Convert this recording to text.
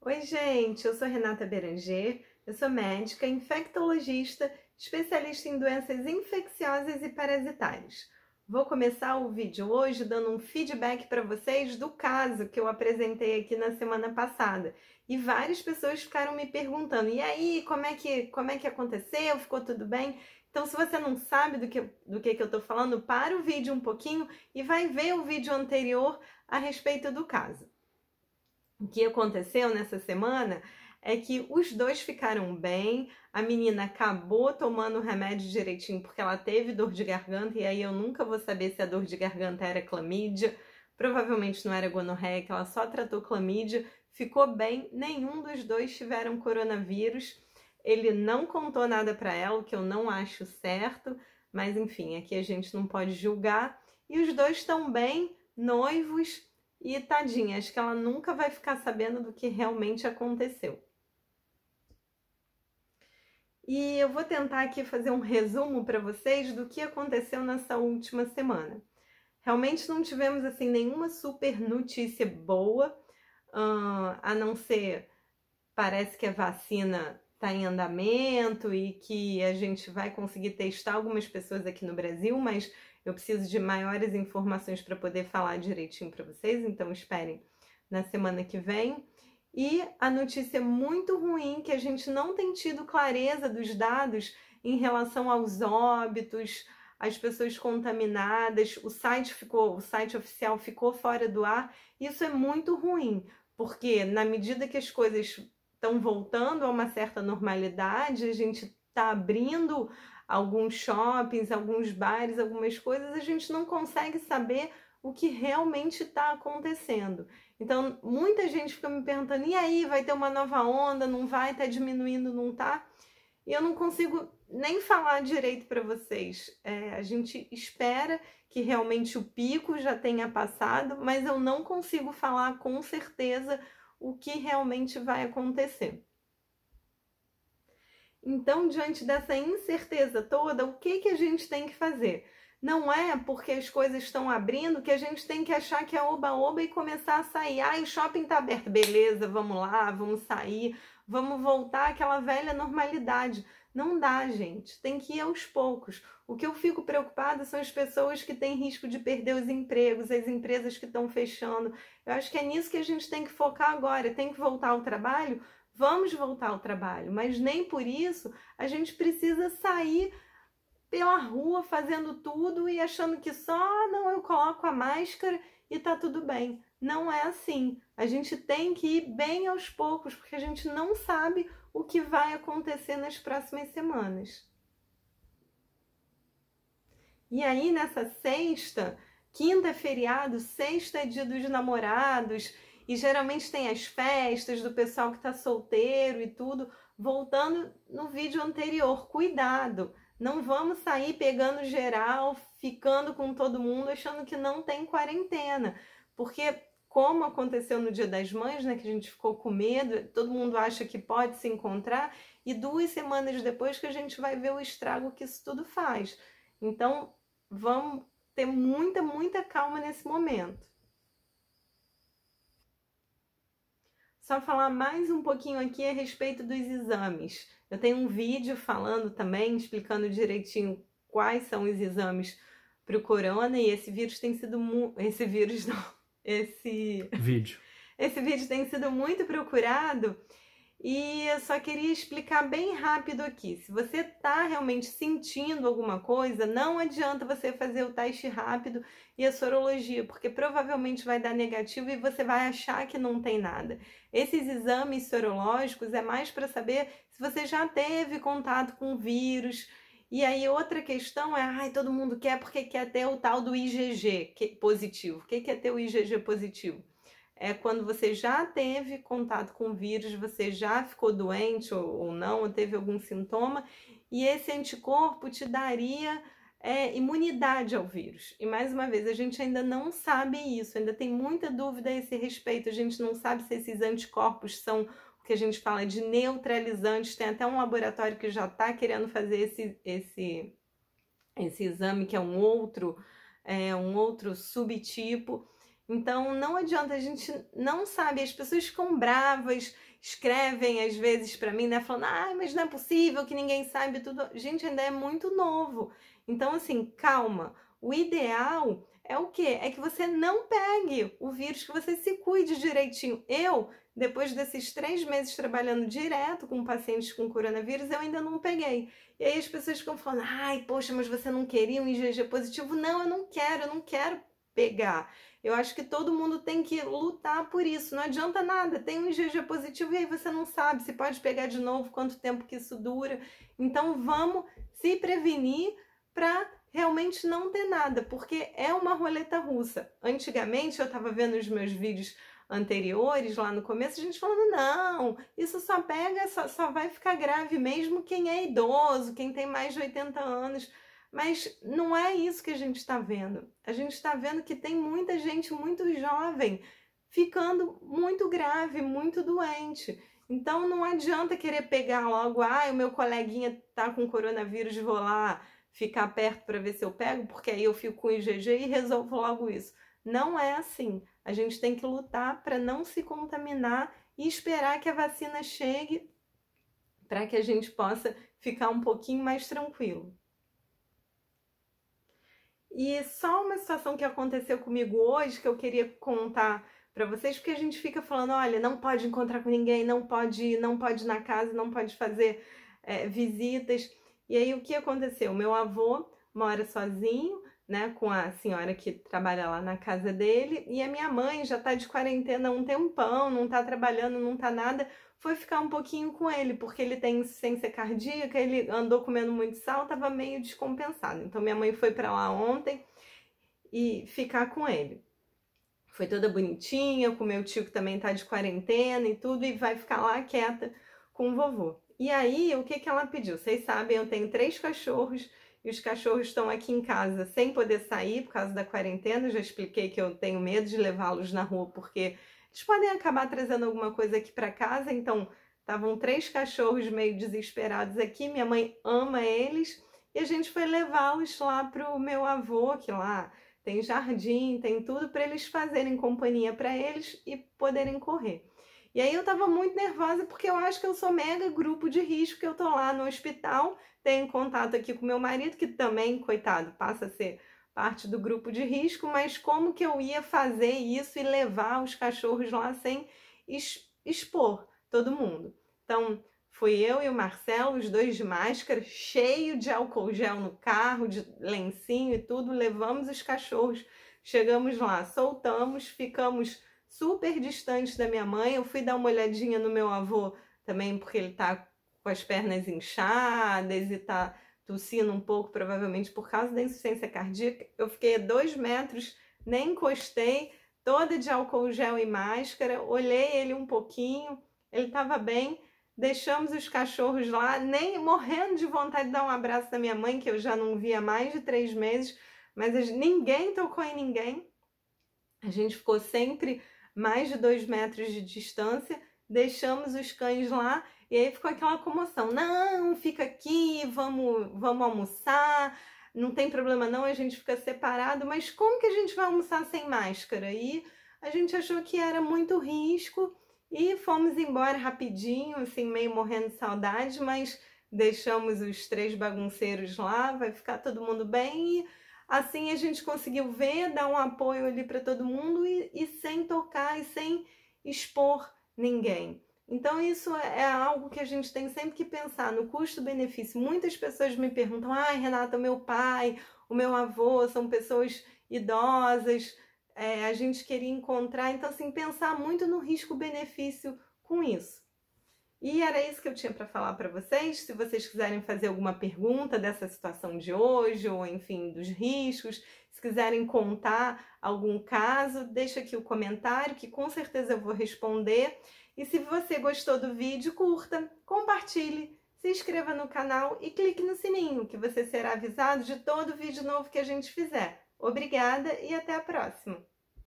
Oi, gente, eu sou Renata Beranger, eu sou médica, infectologista, especialista em doenças infecciosas e parasitárias. Vou começar o vídeo hoje dando um feedback para vocês do caso que eu apresentei aqui na semana passada. E várias pessoas ficaram me perguntando: "E aí, como é que, como é que aconteceu? Ficou tudo bem?" Então, se você não sabe do que, do que, que eu estou falando, para o vídeo um pouquinho e vai ver o vídeo anterior a respeito do caso. O que aconteceu nessa semana é que os dois ficaram bem. A menina acabou tomando o remédio direitinho porque ela teve dor de garganta, e aí eu nunca vou saber se a dor de garganta era clamídia. Provavelmente não era gonorreia, que ela só tratou clamídia. Ficou bem, nenhum dos dois tiveram coronavírus. Ele não contou nada para ela, o que eu não acho certo, mas enfim, aqui a gente não pode julgar. E os dois estão bem, noivos, e tadinha, acho que ela nunca vai ficar sabendo do que realmente aconteceu. E eu vou tentar aqui fazer um resumo para vocês do que aconteceu nessa última semana. Realmente não tivemos assim nenhuma super notícia boa, a não ser parece que a vacina está em andamento e que a gente vai conseguir testar algumas pessoas aqui no Brasil, mas eu preciso de maiores informações para poder falar direitinho para vocês, então esperem na semana que vem. E a notícia muito ruim que a gente não tem tido clareza dos dados em relação aos óbitos, as pessoas contaminadas, o site ficou, o site oficial ficou fora do ar. Isso é muito ruim, porque na medida que as coisas estão voltando a uma certa normalidade, a gente está abrindo alguns shoppings, alguns bares, algumas coisas, a gente não consegue saber o que realmente está acontecendo. Então, muita gente fica me perguntando: e aí, vai ter uma nova onda? Não vai? Está diminuindo? Não está? E eu não consigo nem falar direito para vocês. É, a gente espera que realmente o pico já tenha passado, mas eu não consigo falar com certeza o que realmente vai acontecer. Então, diante dessa incerteza toda, o que, que a gente tem que fazer? Não é porque as coisas estão abrindo que a gente tem que achar que é oba-oba e começar a sair. Ah, o shopping está aberto, beleza, vamos lá, vamos sair, vamos voltar àquela velha normalidade. Não dá, gente. Tem que ir aos poucos. O que eu fico preocupada são as pessoas que têm risco de perder os empregos, as empresas que estão fechando. Eu acho que é nisso que a gente tem que focar agora. Tem que voltar ao trabalho, vamos voltar ao trabalho, mas nem por isso a gente precisa sair pela rua fazendo tudo e achando que só ah, não eu coloco a máscara e tá tudo bem. Não é assim. A gente tem que ir bem aos poucos, porque a gente não sabe o que vai acontecer nas próximas semanas. E aí, nessa sexta, quinta é feriado, sexta é dia dos namorados, e geralmente tem as festas do pessoal que está solteiro e tudo. Voltando no vídeo anterior, cuidado! Não vamos sair pegando geral, ficando com todo mundo, achando que não tem quarentena. Porque, como aconteceu no Dia das Mães, né, que a gente ficou com medo, todo mundo acha que pode se encontrar, e duas semanas depois que a gente vai ver o estrago que isso tudo faz. Então, vamos ter muita, muita calma nesse momento. só falar mais um pouquinho aqui a respeito dos exames. Eu tenho um vídeo falando também, explicando direitinho quais são os exames para o corona e esse vírus tem sido muito. esse vírus não, esse vídeo. Esse vídeo tem sido muito procurado e eu só queria explicar bem rápido aqui. Se você está realmente sentindo alguma coisa, não adianta você fazer o teste rápido e a sorologia, porque provavelmente vai dar negativo e você vai achar que não tem nada. Esses exames sorológicos é mais para saber se você já teve contato com vírus. E aí outra questão é, ai, todo mundo quer porque quer ter o tal do IgG positivo. O que é ter o IgG positivo? é quando você já teve contato com o vírus, você já ficou doente ou, ou não, ou teve algum sintoma, e esse anticorpo te daria é, imunidade ao vírus. E mais uma vez, a gente ainda não sabe isso, ainda tem muita dúvida a esse respeito. A gente não sabe se esses anticorpos são o que a gente fala de neutralizantes. Tem até um laboratório que já está querendo fazer esse, esse, esse exame, que é um outro, é, um outro subtipo então não adianta, a gente não sabe, as pessoas ficam bravas, escrevem às vezes para mim, né, falando: "Ah, mas não é possível que ninguém saiba tudo". Gente, ainda é muito novo. Então assim, calma. O ideal é o quê? É que você não pegue o vírus, que você se cuide direitinho. Eu, depois desses três meses trabalhando direto com pacientes com coronavírus, eu ainda não peguei. E aí as pessoas ficam falando, ai, poxa, mas você não queria um IgG positivo? Não, eu não quero, eu não quero pegar. Eu acho que todo mundo tem que lutar por isso. Não adianta nada. Tem um GG positivo e aí você não sabe se pode pegar de novo, quanto tempo que isso dura. Então vamos se prevenir para realmente não ter nada, porque é uma roleta russa. Antigamente eu estava vendo os meus vídeos anteriores, lá no começo, a gente falando: não, isso só pega, só, só vai ficar grave mesmo quem é idoso, quem tem mais de 80 anos. Mas não é isso que a gente está vendo. A gente está vendo que tem muita gente muito jovem ficando muito grave, muito doente. Então não adianta querer pegar logo, ah, o meu coleguinha tá com coronavírus, vou lá ficar perto para ver se eu pego, porque aí eu fico com IgG e resolvo logo isso. Não é assim. A gente tem que lutar para não se contaminar e esperar que a vacina chegue para que a gente possa ficar um pouquinho mais tranquilo. E só uma situação que aconteceu comigo hoje que eu queria contar para vocês, porque a gente fica falando, olha, não pode encontrar com ninguém, não pode, não pode ir na casa, não pode fazer é, visitas. E aí o que aconteceu? Meu avô mora sozinho, né, com a senhora que trabalha lá na casa dele, e a minha mãe já tá de quarentena há um tempão, não tá trabalhando, não tá nada, foi ficar um pouquinho com ele, porque ele tem insuficiência cardíaca, ele andou comendo muito sal, tava meio descompensado. Então minha mãe foi para lá ontem e ficar com ele. Foi toda bonitinha, com meu tio que também tá de quarentena e tudo, e vai ficar lá quieta com o vovô. E aí, o que que ela pediu? Vocês sabem, eu tenho três cachorros e os cachorros estão aqui em casa sem poder sair por causa da quarentena. Já expliquei que eu tenho medo de levá-los na rua porque eles podem acabar trazendo alguma coisa aqui para casa. Então, estavam três cachorros meio desesperados aqui. Minha mãe ama eles e a gente foi levá-los lá para o meu avô, que lá tem jardim, tem tudo para eles fazerem companhia para eles e poderem correr. E aí eu tava muito nervosa porque eu acho que eu sou mega grupo de risco, que eu tô lá no hospital, tenho contato aqui com meu marido, que também, coitado, passa a ser parte do grupo de risco, mas como que eu ia fazer isso e levar os cachorros lá sem expor todo mundo? Então, fui eu e o Marcelo, os dois de máscara, cheio de álcool gel no carro, de lencinho e tudo, levamos os cachorros, chegamos lá, soltamos, ficamos super distante da minha mãe. Eu fui dar uma olhadinha no meu avô também, porque ele tá com as pernas inchadas e tá tossindo um pouco, provavelmente por causa da insuficiência cardíaca. Eu fiquei a dois metros, nem encostei, toda de álcool gel e máscara. Olhei ele um pouquinho, ele tava bem. Deixamos os cachorros lá, nem morrendo de vontade de dar um abraço da minha mãe, que eu já não via há mais de três meses, mas ninguém tocou em ninguém. A gente ficou sempre mais de dois metros de distância, deixamos os cães lá e aí ficou aquela comoção. Não, fica aqui, vamos, vamos almoçar, não tem problema não, a gente fica separado, mas como que a gente vai almoçar sem máscara? E a gente achou que era muito risco e fomos embora rapidinho, assim, meio morrendo de saudade, mas deixamos os três bagunceiros lá, vai ficar todo mundo bem e Assim a gente conseguiu ver, dar um apoio ali para todo mundo e, e sem tocar e sem expor ninguém. Então, isso é, é algo que a gente tem sempre que pensar no custo-benefício. Muitas pessoas me perguntam: ai, Renata, o meu pai, o meu avô são pessoas idosas, é, a gente queria encontrar. Então, assim, pensar muito no risco-benefício com isso. E era isso que eu tinha para falar para vocês. Se vocês quiserem fazer alguma pergunta dessa situação de hoje, ou enfim, dos riscos, se quiserem contar algum caso, deixa aqui o comentário que com certeza eu vou responder. E se você gostou do vídeo, curta, compartilhe, se inscreva no canal e clique no sininho que você será avisado de todo vídeo novo que a gente fizer. Obrigada e até a próxima!